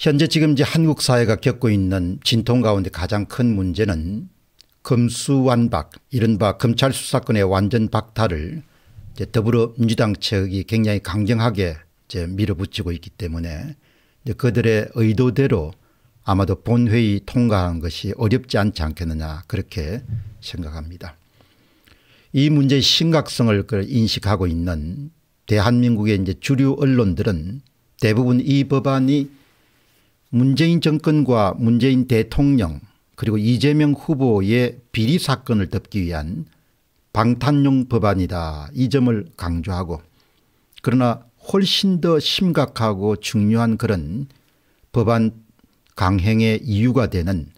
현재 지금 이제 한국 사회가 겪고 있는 진통 가운데 가장 큰 문제는 금수완박 이른바 검찰 수사권의 완전 박탈을 더불어민주당 측이 굉장히 강경하게 이제 밀어붙이고 있기 때문에 그들의 의도대로 아마도 본회의 통과한 것이 어렵지 않지 않겠느냐 그렇게 생각합니다. 이 문제의 심각성을 인식하고 있는 대한민국의 이제 주류 언론들은 대부분 이 법안이 문재인 정권과 문재인 대통령 그리고 이재명 후보의 비리 사건을 덮기 위한 방탄용 법안이다 이 점을 강조하고 그러나 훨씬 더 심각하고 중요한 그런 법안 강행의 이유가 되는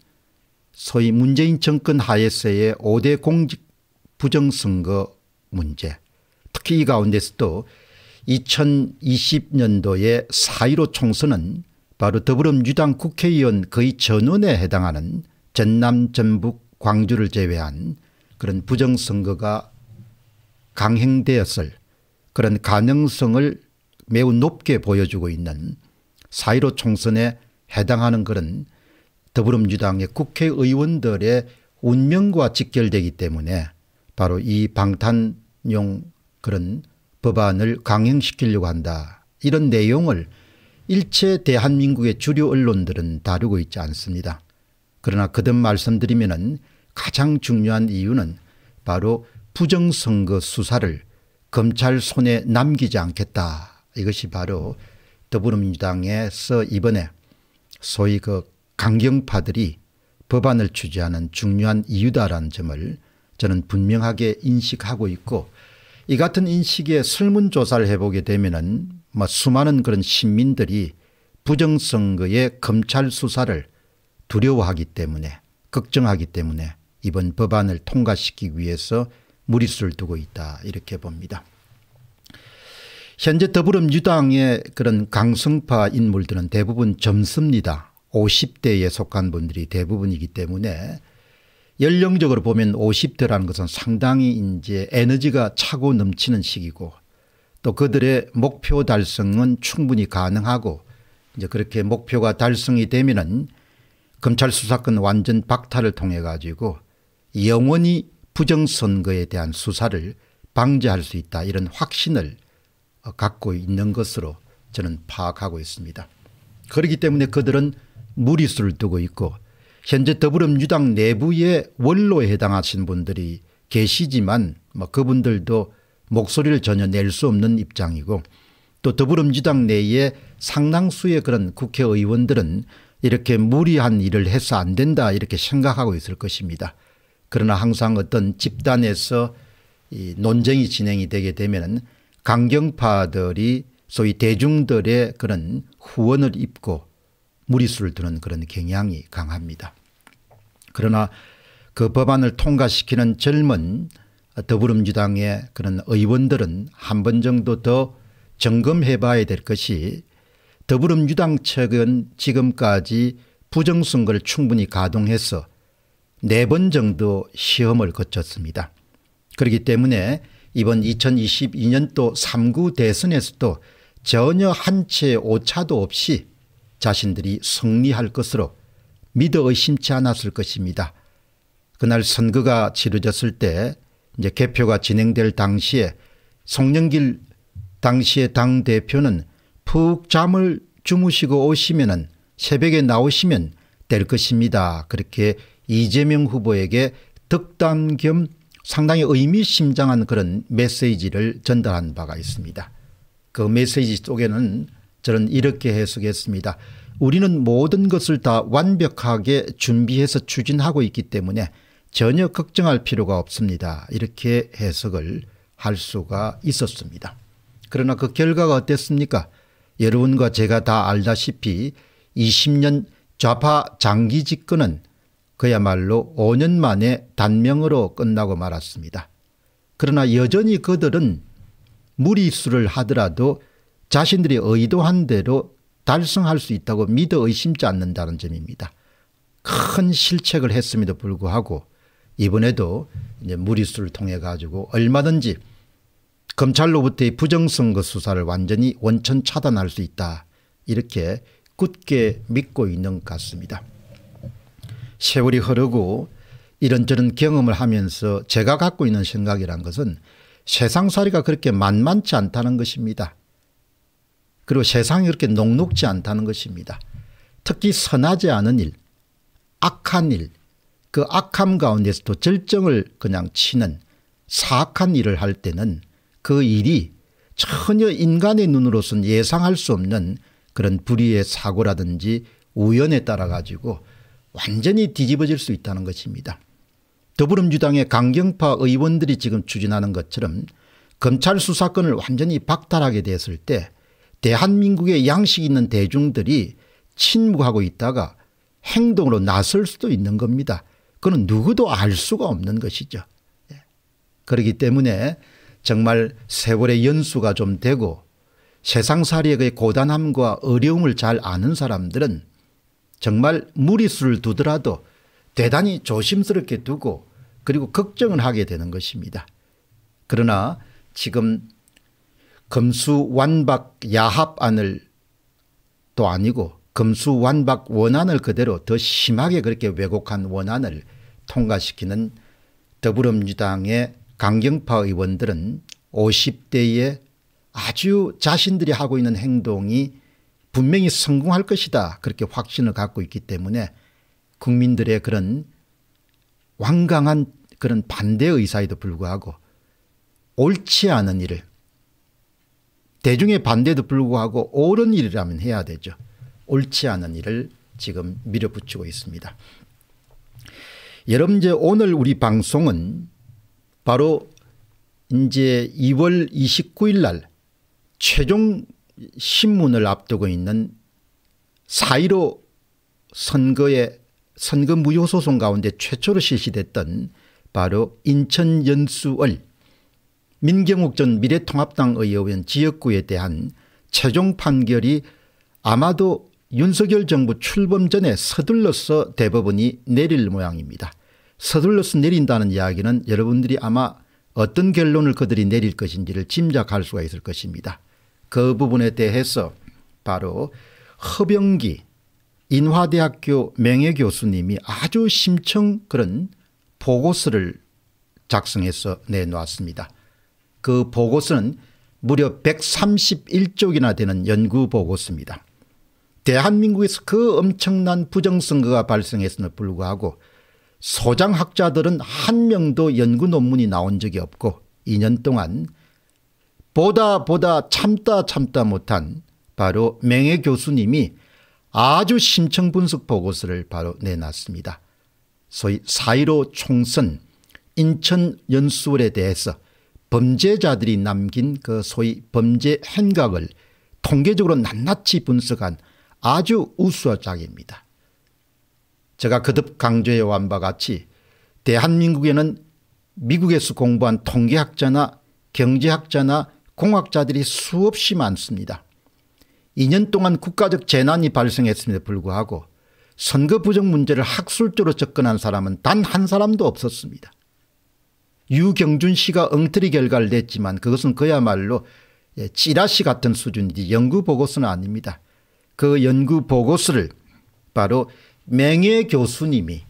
소위 문재인 정권 하에서의 5대 공직 부정선거 문제 특히 이 가운데서도 2020년도의 4.15 총선은 바로 더불어민주당 국회의원 거의 전원에 해당하는 전남 전북 광주를 제외한 그런 부정선거가 강행되었을 그런 가능성을 매우 높게 보여주고 있는 4.15 총선에 해당하는 그런 더불어민주당의 국회의원들의 운명과 직결되기 때문에 바로 이 방탄용 그런 법안을 강행시키려고 한다. 이런 내용을 일체 대한민국의 주류 언론들은 다루고 있지 않습니다. 그러나 그듭 말씀드리면 가장 중요한 이유는 바로 부정선거 수사를 검찰 손에 남기지 않겠다. 이것이 바로 더불어민주당에서 이번에 소위 그 강경파들이 법안을 취재하는 중요한 이유다라는 점을 저는 분명하게 인식하고 있고 이 같은 인식에 설문조사를 해보게 되면 뭐 수많은 그런 시민들이 부정선거의 검찰 수사를 두려워하기 때문에 걱정하기 때문에 이번 법안을 통과시키기 위해서 무리수를 두고 있다 이렇게 봅니다. 현재 더불어민주당의 그런 강성파 인물들은 대부분 젊습니다. 50대에 속한 분들이 대부분이기 때문에 연령적으로 보면 50대라는 것은 상당히 이제 에너지가 차고 넘치는 시기고 또 그들의 목표 달성은 충분히 가능하고 이제 그렇게 목표가 달성이 되면은 검찰 수사권 완전 박탈을 통해 가지고 영원히 부정선거에 대한 수사를 방지할 수 있다 이런 확신을 갖고 있는 것으로 저는 파악하고 있습니다. 그렇기 때문에 그들은 무리수를 두고 있고 현재 더불어민주당 내부의 원로에 해당하신 분들이 계시지만 뭐 그분들도 목소리를 전혀 낼 수 없는 입장이고 또 더불어민주당 내에 상당수의 그런 국회의원들은 이렇게 무리한 일을 해서 안 된다 이렇게 생각하고 있을 것입니다. 그러나 항상 어떤 집단에서 논쟁이 진행이 되게 되면 강경파들이 소위 대중들의 그런 후원을 입고 무리수를 두는 그런 경향이 강합니다. 그러나 그 법안을 통과시키는 젊은 더불어민주당의 그런 의원들은 한 번 정도 더 점검해 봐야 될 것이 더불어민주당 측은 지금까지 부정선거를 충분히 가동해서 네 번 정도 시험을 거쳤습니다. 그렇기 때문에 이번 2022년도 3구 대선에서도 전혀 한채 오차도 없이 자신들이 승리할 것으로 믿어 의심치 않았을 것입니다. 그날 선거가 치러졌을 때 이제 개표가 진행될 당시에 송영길 당시의 당 대표는 푹 잠을 주무시고 오시면은 새벽에 나오시면 될 것입니다. 그렇게 이재명 후보에게 득담 겸 상당히 의미심장한 그런 메시지를 전달한 바가 있습니다. 그 메시지 속에는 저는 이렇게 해석했습니다. 우리는 모든 것을 다 완벽하게 준비해서 추진하고 있기 때문에 전혀 걱정할 필요가 없습니다. 이렇게 해석을 할 수가 있었습니다. 그러나 그 결과가 어땠습니까? 여러분과 제가 다 알다시피 20년 좌파 장기 집권은 그야말로 5년 만에 단명으로 끝나고 말았습니다. 그러나 여전히 그들은 무리수를 하더라도 자신들이 의도한 대로 달성할 수 있다고 믿어 의심치 않는다는 점입니다. 큰 실책을 했음에도 불구하고 이번에도 이제 무리수를 통해 가지고 얼마든지 검찰로부터의 부정선거 수사를 완전히 원천 차단할 수 있다 이렇게 굳게 믿고 있는 것 같습니다. 세월이 흐르고 이런저런 경험을 하면서 제가 갖고 있는 생각이란 것은 세상살이가 그렇게 만만치 않다는 것입니다. 그리고 세상이 그렇게 녹록지 않다는 것입니다. 특히 선하지 않은 일, 악한 일, 그 악함 가운데서도 절정을 그냥 치는 사악한 일을 할 때는 그 일이 전혀 인간의 눈으로서는 예상할 수 없는 그런 불의의 사고라든지 우연에 따라 가지고 완전히 뒤집어질 수 있다는 것입니다. 더불어민주당의 강경파 의원들이 지금 추진하는 것처럼 검찰 수사권을 완전히 박탈하게 됐을 때 대한민국의 양식 있는 대중들이 침묵하고 있다가 행동으로 나설 수도 있는 겁니다. 그건 누구도 알 수가 없는 것이죠. 예. 그렇기 때문에 정말 세월의 연수가 좀 되고 세상살이의 고단함과 어려움을 잘 아는 사람들은 정말 무리수를 두더라도 대단히 조심스럽게 두고 그리고 걱정을 하게 되는 것입니다. 그러나 지금 금수 완박 야합안을 또 아니고 금수 완박 원안을 그대로 더 심하게 그렇게 왜곡한 원안을 통과시키는 더불어민주당의 강경파 의원들은 50대에 아주 자신들이 하고 있는 행동이 분명히 성공할 것이다 그렇게 확신을 갖고 있기 때문에 국민들의 그런 완강한 그런 반대 의사에도 불구하고 옳지 않은 일을 대중의 반대도 에 불구하고 옳은 일이라면 해야 되죠. 옳지 않은 일을 지금 밀어붙이고 있습니다. 여러분 이제 오늘 우리 방송은 바로 이제 2월 29일 날 최종 신문을 앞두고 있는 4.15 선거의 선거 무효소송 가운데 최초로 실시됐던 바로 인천연수월 민경욱 전 미래통합당 의원 지역구에 대한 최종 판결이 아마도 윤석열 정부 출범 전에 서둘러서 대법원이 내릴 모양입니다. 서둘러서 내린다는 이야기는 여러분들이 아마 어떤 결론을 그들이 내릴 것인지를 짐작할 수가 있을 것입니다. 그 부분에 대해서 바로 허병기 인화대학교 명예교수님이 아주 심청 그런 보고서를 작성해서 내놓았습니다. 그 보고서는 무려 131쪽이나 되는 연구보고서입니다. 대한민국에서 그 엄청난 부정선거가 발생했음에 도 불구하고 소장학자들은 한 명도 연구 논문이 나온 적이 없고 2년 동안 보다 보다 참다 참다 못한 바로 맹해 교수님이 아주 심층 분석 보고서를 바로 내놨습니다. 소위 사이로 총선 인천 연수원에 대해서 범죄자들이 남긴 그 소위 범죄 행각을 통계적으로 낱낱이 분석한 아주 우수한 짝입니다. 제가 거듭 그 강조해온 바 같이 대한민국에는 미국에서 공부한 통계학자나 경제학자나 공학자들이 수없이 많습니다. 2년 동안 국가적 재난이 발생했음에도 불구하고 선거 부정 문제를 학술적으로 접근한 사람은 단 한 사람도 없었습니다. 유경준 씨가 엉터리 결과를 냈지만 그것은 그야말로 예, 찌라시 같은 수준이지 연구 보고서는 아닙니다. 그 연구 보고서를 바로 맹예 교수님이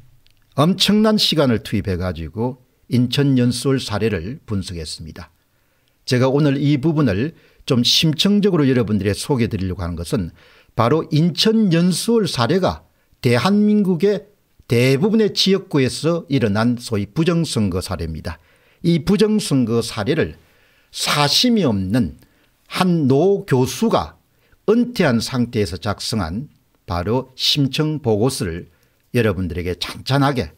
엄청난 시간을 투입해 가지고 인천 연수월 사례를 분석했습니다. 제가 오늘 이 부분을 좀 심층적으로 여러분들에 소개해 드리려고 하는 것은 바로 인천 연수홀 사례가 대한민국의 대부분의 지역구에서 일어난 소위 부정선거 사례입니다. 이 부정선거 사례를 사심이 없는 한 노 교수가 은퇴한 상태에서 작성한 바로 심청 보고서를 여러분들에게 잔잔하게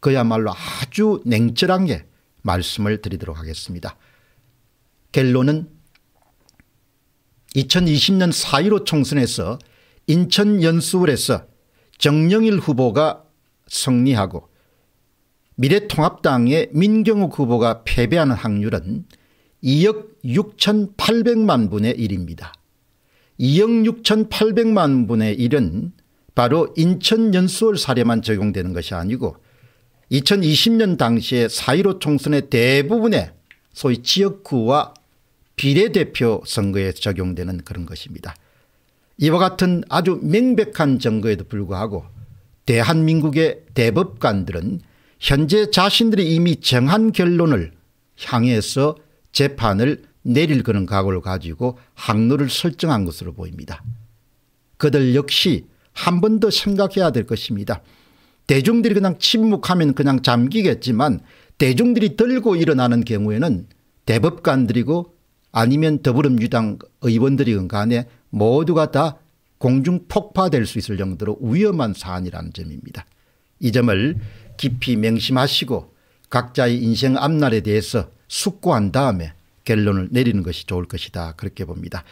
그야말로 아주 냉철하게 말씀을 드리도록 하겠습니다. 결론은 2020년 4.15 총선에서 인천 연수원에서 정영일 후보가 승리하고 미래통합당의 민경욱 후보가 패배하는 확률은 2억 6,800만 분의 1입니다. 2억 6,800만 분의 1은 바로 인천 연수월 사례만 적용되는 것이 아니고 2020년 당시에 4.15 총선의 대부분의 소위 지역구와 비례대표 선거에 적용되는 그런 것입니다. 이와 같은 아주 명백한 증거에도 불구하고 대한민국의 대법관들은 현재 자신들이 이미 정한 결론을 향해서 재판을 내릴 그런 각오를 가지고 항로를 설정한 것으로 보입니다. 그들 역시 한 번 더 생각해야 될 것입니다. 대중들이 그냥 침묵하면 그냥 잠기겠지만 대중들이 들고 일어나는 경우에는 대법관들이고 아니면 더불어민주당 의원들이건 간에 모두가 다 공중 폭파될 수 있을 정도로 위험한 사안이라는 점입니다. 이 점을 깊이 명심하시고 각자의 인생 앞날에 대해서 숙고한 다음에 결론을 내리는 것이 좋을 것이다. 그렇게 봅니다.